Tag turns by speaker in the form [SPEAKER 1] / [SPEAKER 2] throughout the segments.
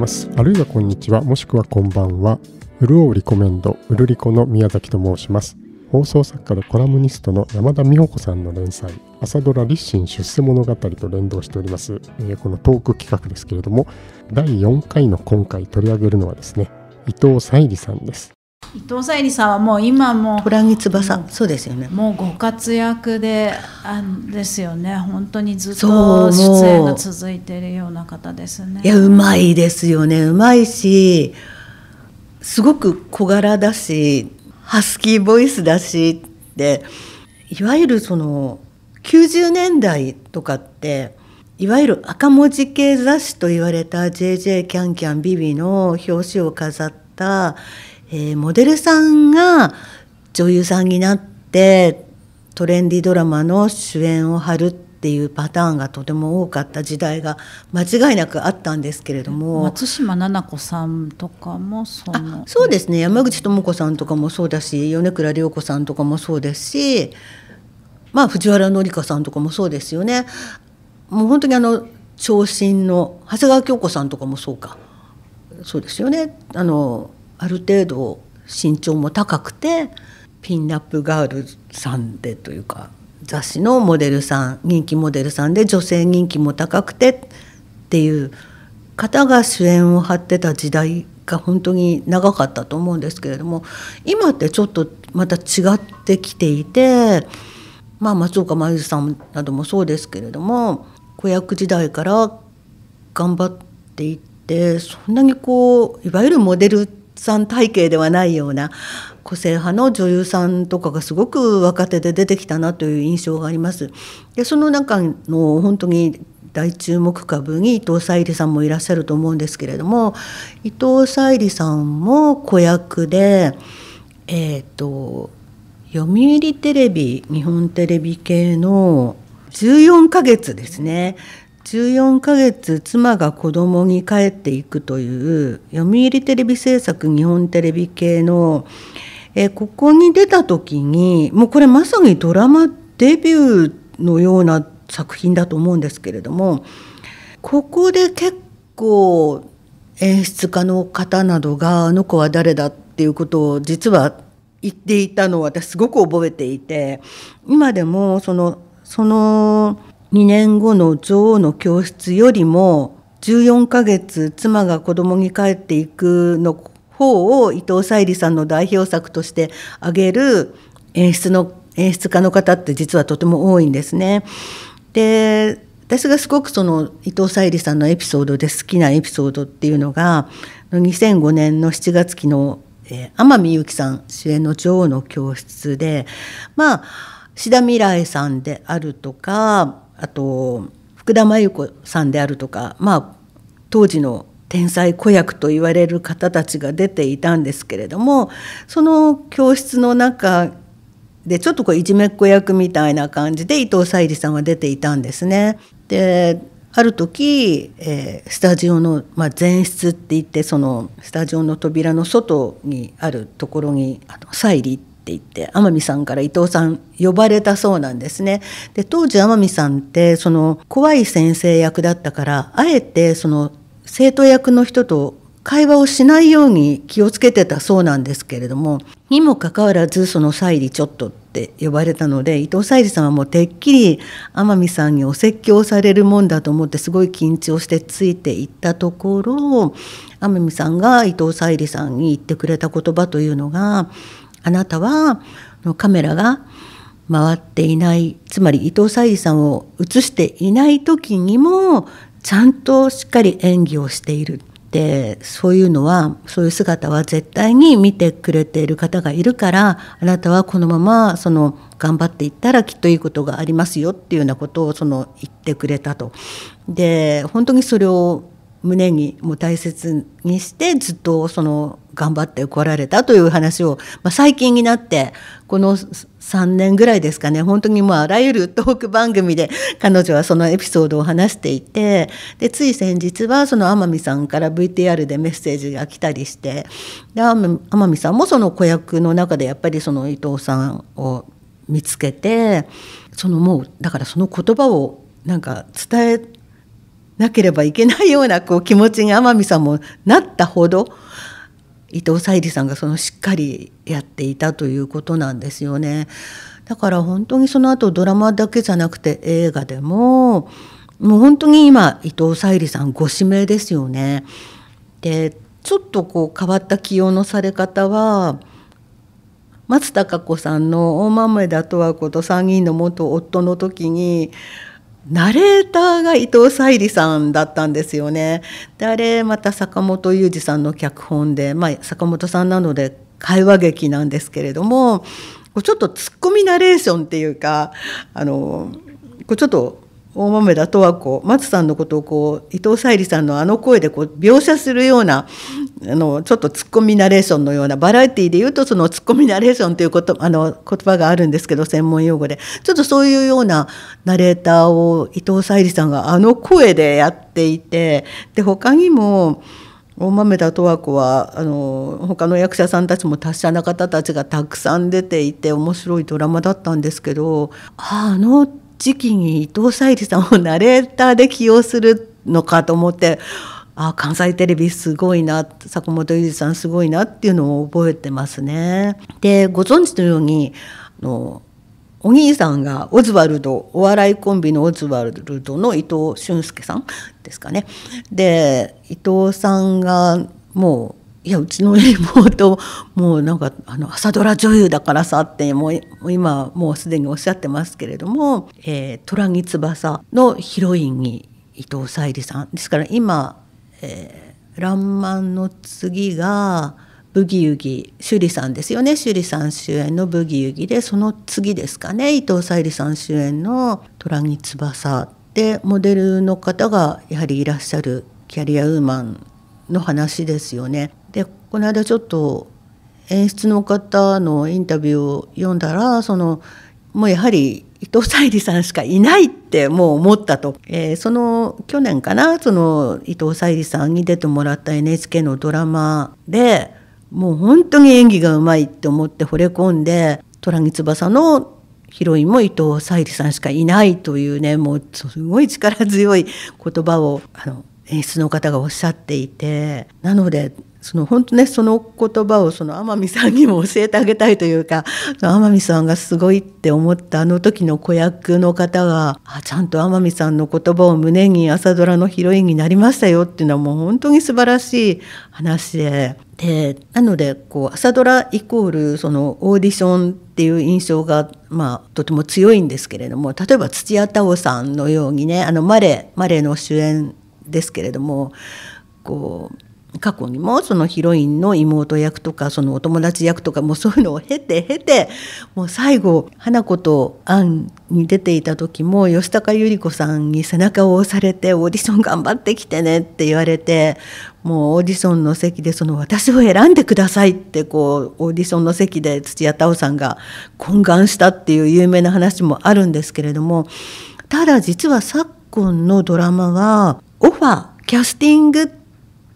[SPEAKER 1] ます。あるいはこんにちは、もしくはこんばんは。うるおリコメンド、うるりの宮崎と申します。放送作家でコラムニストの山田美穂子さんの連載、朝ドラ立身出世物語と連動しております、えー、このトーク企画ですけれども、第4回の今回取り上げるのはですね、伊藤沙莉さんです。伊藤沙莉さんはもう今も虎
[SPEAKER 2] 木翼そうですよねもう
[SPEAKER 1] ご活躍であですよね本当にずっと出演が続いているような方ですねいやうまいで
[SPEAKER 2] すよねうまいしすごく小柄だしハスキーボイスだしっていわゆるその90年代とかっていわゆる赤文字系雑誌と言われた JJ キャンキャンビビの表紙を飾ったえー、モデルさんが女優さんになってトレンディドラマの主演を張るっていうパターンがとても多かった時代が間違いなくあったんですけれども松
[SPEAKER 1] 島菜々子さんとかもそあ
[SPEAKER 2] そうですね山口智子さんとかもそうだし米倉涼子さんとかもそうですし、まあ、藤原紀香さんとかもそうですよね。もう本当にあの長身の長谷川京子さんとかもそうかそうですよねあのある程度身長も高くてピンナップガールさんでというか雑誌のモデルさん人気モデルさんで女性人気も高くてっていう方が主演を張ってた時代が本当に長かったと思うんですけれども今ってちょっとまた違ってきていて、まあ、松岡真由さんなどもそうですけれども子役時代から頑張っていってそんなにこういわゆるモデルってさん体系ではないような個性派の女優さんとかがすごく若手で出てきたなという印象があります。でその中の本当に大注目株に伊藤沙莉さんもいらっしゃると思うんですけれども伊藤沙莉さんも子役でえー、と読売テレビ日本テレビ系の14ヶ月ですね14ヶ月妻が子供に帰っていくという読売テレビ制作日本テレビ系のえここに出た時にもうこれまさにドラマデビューのような作品だと思うんですけれどもここで結構演出家の方などがあの子は誰だっていうことを実は言っていたのを私すごく覚えていて今でもそのその2年後の女王の教室よりも14ヶ月妻が子供に帰っていくの方を伊藤沙莉さんの代表作として挙げる演出の演出家の方って実はとても多いんですね。で私がすごくその伊藤沙莉さんのエピソードで好きなエピソードっていうのが2005年の7月期の、天海祐希さん主演の「女王の教室で」まあ志田未来さんであるとかあと福田真由子さんであるとか、まあ、当時の天才子役と言われる方たちが出ていたんですけれどもその教室の中でちょっとこういじめっ子役みたいな感じで伊藤沙莉さんは出ていたんですね。である時、えー、スタジオの、まあ、前室って言ってそのスタジオの扉の外にあるところにあのサイって言って天海さんから伊藤さん呼ばれたそうなんですね。で当時天海さんってその怖い先生役だったからあえてその生徒役の人と会話をしないように気をつけてたそうなんですけれどもにもかかわらずその「沙莉ちょっと」って呼ばれたので伊藤沙莉さんはもうてっきり天海さんにお説教されるもんだと思ってすごい緊張してついていったところ天海さんが伊藤沙莉さんに言ってくれた言葉というのがあなたはカメラが回っていないつまり伊藤沙莉さんを映していない時にもちゃんとしっかり演技をしているってそういうのはそういう姿は絶対に見てくれている方がいるからあなたはこのままその頑張っていったらきっといいことがありますよっていうようなことをその言ってくれたと。で本当にそれを胸にも大切にしてずっとその頑張ってこられたという話を、まあ、最近になってこの3年ぐらいですかね本当にもうあらゆるトーク番組で彼女はそのエピソードを話していてでつい先日はその天海さんから VTR でメッセージが来たりしてで天海さんもその子役の中でやっぱりその伊藤さんを見つけてそのもうだからその言葉をなんか伝えなければいけないようなこう気持ちに天海さんもなったほど伊藤沙莉さんがそのしっかりやっていたということなんですよね。だから本当にその後ドラマだけじゃなくて映画でももう本当に今伊藤沙莉さんご指名ですよね。でちょっとこう変わった起用のされ方は松たか子さんの大豆田とはこと3人の元夫の時にナレーターが伊藤沙莉さんだったんですよね。であれまた坂本雄二さんの脚本で、まあ、坂本さんなので会話劇なんですけれどもちょっとツッコミナレーションっていうかあのちょっと大豆田十和子松さんのことをこう伊藤沙莉さんのあの声でこう描写するようなあのちょっとツッコミナレーションのようなバラエティーで言うとそのツッコミナレーションということあの言葉があるんですけど専門用語でちょっとそういうようなナレーターを伊藤沙莉さんがあの声でやっていてで他にも大豆田十和子はあの他の役者さんたちも達者な方たちがたくさん出ていて面白いドラマだったんですけどあの時期に伊藤沙莉さんをナレーターで起用するのかと思ってあ関西テレビすごいな坂本裕二さんすごいなっていうのを覚えてますね。でご存知のようにあのお兄さんがオズワルドお笑いコンビのオズワルドの伊藤俊介さんですかね。で伊藤さんがもういやうちの妹もうなんかあの朝ドラ女優だからさってもう今もうすでにおっしゃってますけれども「えー、虎木翼」のヒロインに伊藤沙莉さんですから今「えー、らんまん」の次が「ブギウギ」趣里さんですよね趣里さん主演の「ブギウギで」でその次ですかね伊藤沙莉さん主演の「虎木翼」でモデルの方がやはりいらっしゃるキャリアウーマンの話ですよね。この間ちょっと演出の方のインタビューを読んだらそのもうやはり伊藤沙莉さんしかいないってもう思ったと、えー、その去年かなその伊藤沙莉さんに出てもらった NHK のドラマでもう本当に演技がうまいって思って惚れ込んで虎木翼のヒロインも伊藤沙莉さんしかいないというねもうすごい力強い言葉をあの演出の方がおっしゃっていてなのでその本当ねその言葉をその天海さんにも教えてあげたいというか天海さんがすごいって思ったあの時の子役の方があちゃんと天海さんの言葉を胸に朝ドラのヒロインになりましたよっていうのはもう本当に素晴らしい話で。でなのでこう朝ドライコールそのオーディションっていう印象が、まあ、とても強いんですけれども例えば土屋太鳳さんのようにねあのマレマレの主演ですけれどもこう過去にもそのヒロインの妹役とかそのお友達役とかもそういうのを経て経てもう最後花子とアンに出ていた時も吉高由里子さんに背中を押されてオーディション頑張ってきてねって言われてもうオーディションの席でその私を選んでくださいってこうオーディションの席で土屋太鳳さんが懇願したっていう有名な話もあるんですけれどもただ実は昨今のドラマはオファーキャスティングって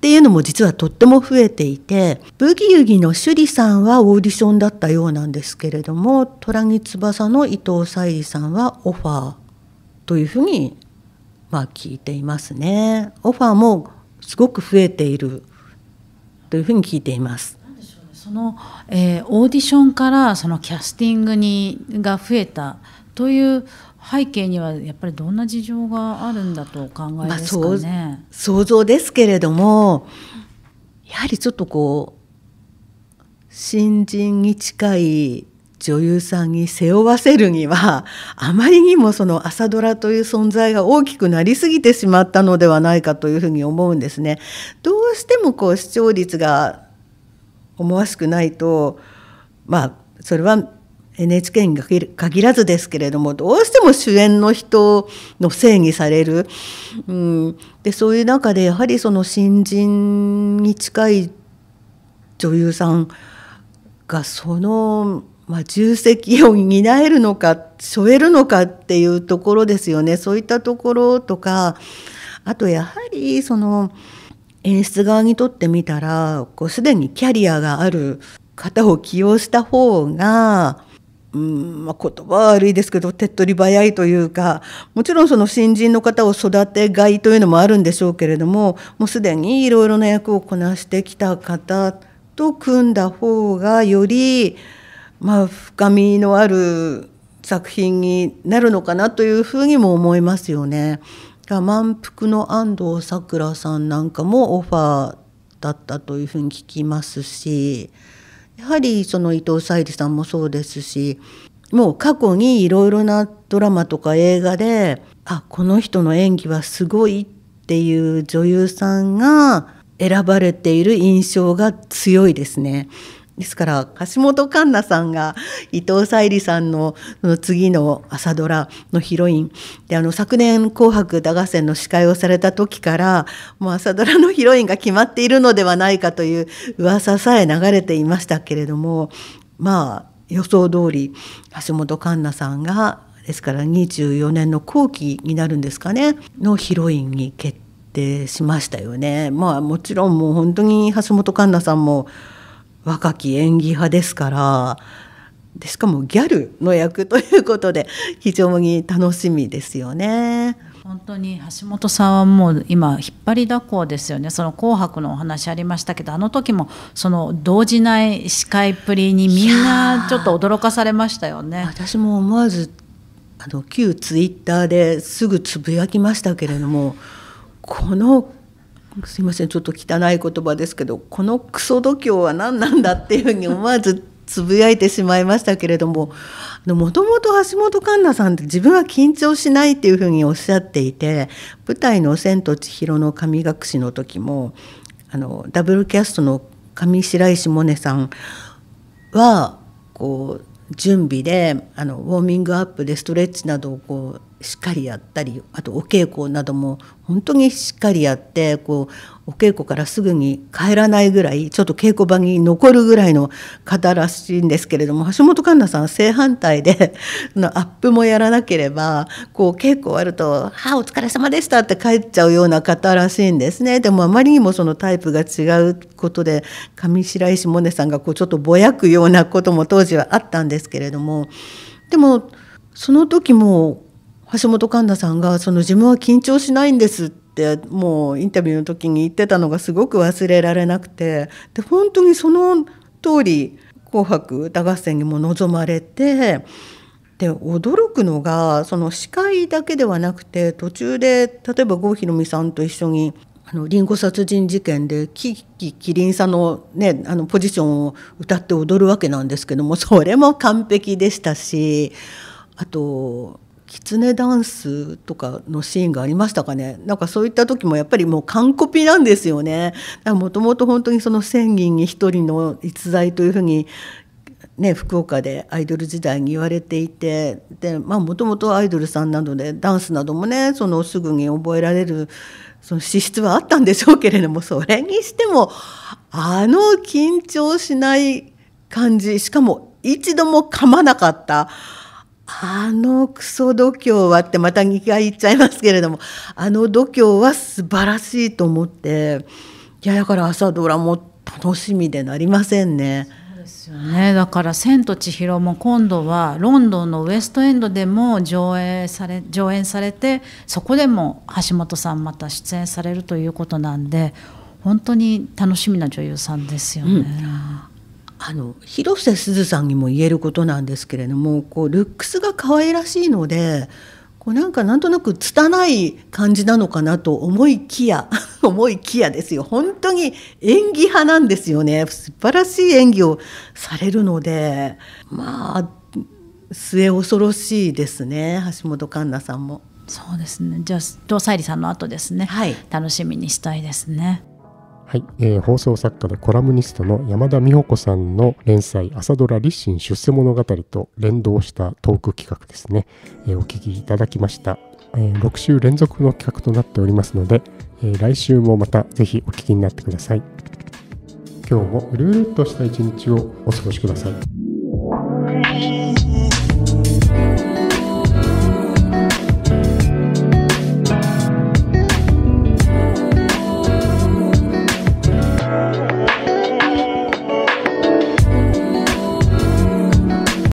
[SPEAKER 2] っていうのも実はとっても増えていてブギウギの趣里さんはオーディションだったようなんですけれども虎に翼の伊藤沙莉さんはオファーというふうにまあ聞いていますねオファーもすごく増えているというふうに聞いています。
[SPEAKER 1] その、えー、オーディションからそのキャスティングにが増えたという背景にはやっぱりどんな事情があるんだとお考えですかね、まあ、
[SPEAKER 2] 想像ですけれどもやはりちょっとこう新人に近い女優さんに背負わせるにはあまりにもその朝ドラという存在が大きくなりすぎてしまったのではないかというふうに思うんですね。どうしてもこう視聴率が思わしくないとまあそれは NHK に限らずですけれどもどうしても主演の人のせいにされる、うん、でそういう中でやはりその新人に近い女優さんがその、まあ、重責を担えるのか背負えるのかっていうところですよねそういったところとかあとやはりその演出側にとってみたらこうすでにキャリアがある方を起用した方がうんまあ、言葉は悪いですけど手っ取り早いというかもちろんその新人の方を育てがいというのもあるんでしょうけれどももうすでにいろいろな役をこなしてきた方と組んだ方がより、まあ、深みのある作品になるのかなというふうにも思いますよね。満腹の安藤さくらさんなんかもオファーだったというふうに聞きますし。やはりその伊藤沙莉さんもそうですしもう過去にいろいろなドラマとか映画であこの人の演技はすごいっていう女優さんが選ばれている印象が強いですね。ですから橋本環奈さんが伊藤沙莉さんの次の朝ドラのヒロインであの昨年「紅白歌合戦」の司会をされた時からもう朝ドラのヒロインが決まっているのではないかという噂さえ流れていましたけれどもまあ予想通り橋本環奈さんがですから24年の後期になるんですかねのヒロインに決定しましたよね。まあ、もちろんもう本当に橋本環奈さんも若き演技派ですからでしかもギャルの役ということで非常に楽しみですよね。
[SPEAKER 1] 本当に橋本さんはもう今引っ張りだこですよねその「紅白」のお話ありましたけどあの時もその動じない司会っぷりにみんなちょっと驚かされましたよね。
[SPEAKER 2] 私も思わずあの旧ツイッターですぐつぶやきましたけれどもこのすいませんちょっと汚い言葉ですけどこのクソ度胸は何なんだっていうふうに思わずつぶやいてしまいましたけれどももともと橋本環奈さんって自分は緊張しないっていうふうにおっしゃっていて舞台の「千と千尋の神隠し」の時もあのダブルキャストの上白石萌音さんはこう準備であのウォーミングアップでストレッチなどをこうしっかりやったりあとお稽古なども本当にしっかりやってこうお稽古からすぐに帰らないぐらいちょっと稽古場に残るぐらいの方らしいんですけれども橋本環奈さん正反対で のアップもやらなければこう稽古終わると「はあお疲れ様でした」って帰っちゃうような方らしいんですねでもあまりにもそのタイプが違うことで上白石萌音さんがこうちょっとぼやくようなことも当時はあったんですけれどもでもその時も橋本環奈さんがその自分は緊張しないんですってもうインタビューの時に言ってたのがすごく忘れられなくてで本当にその通り「紅白歌合戦」にも臨まれて。で驚くのがその司会だけではなくて途中で例えば郷ひろみさんと一緒にあのご殺人事件でキキキリンさんの,、ね、あのポジションを歌って踊るわけなんですけどもそれも完璧でしたしあとネダンスとかのシーンがありましたかねなんかそういった時もやっぱりもう完コピなんですよね。もともと本当にその千人に一人の逸材というふうにね、福岡でアイドル時代に言われていてもともとアイドルさんなどでダンスなどもねそのすぐに覚えられるその資質はあったんでしょうけれどもそれにしてもあの緊張しない感じしかも一度も噛まなかった。あのクソ度胸はってまた2回言っちゃいますけれどもあの度胸は素晴らしいと思っていやだから朝ドラも
[SPEAKER 1] 楽しみでなりませんね。ですよね、だから「千と千尋」も今度はロンドンのウエストエンドでも上映され上演されてそこでも橋本さんまた出演されるということなんで本当に楽しみな女優さんですよね。う
[SPEAKER 2] ん
[SPEAKER 1] あの広
[SPEAKER 2] 瀬すずさんにも言えることなんですけれどもこうルックスが可愛らしいのでこうなんかなんとなく拙い感じなのかなと思いきや 思いきやですよ本当に演技派なんですよね素晴らしい演技をされるのでまあ
[SPEAKER 1] 末恐ろしいですね橋本環奈さんも。そうですねじゃあ伊藤沙莉さんの後ですね、はい、楽しみにしたいですね。はい、えー、放送作家でコラムニストの山田美穂子さんの連載「朝ドラ立身出世物語」と連動したトーク企画ですね、えー、お聞きいただきました、えー、6週連続の企画となっておりますので、えー、来週もまた是非お聞きになってください今日もうるっとした一日をお過ごしください